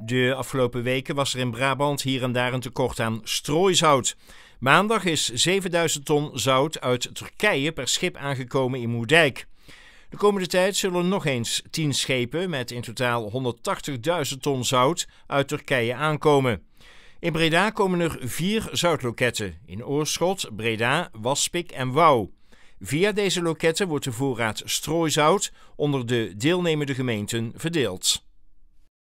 De afgelopen weken was er in Brabant hier en daar een tekort aan strooizout. Maandag is 7000 ton zout uit Turkije per schip aangekomen in Moerdijk. De komende tijd zullen nog eens 10 schepen met in totaal 180.000 ton zout uit Turkije aankomen. In Breda komen er vier zoutloketten in Oorschot, Breda, Waspik en Wouw. Via deze loketten wordt de voorraad strooisout onder de deelnemende gemeenten verdeeld.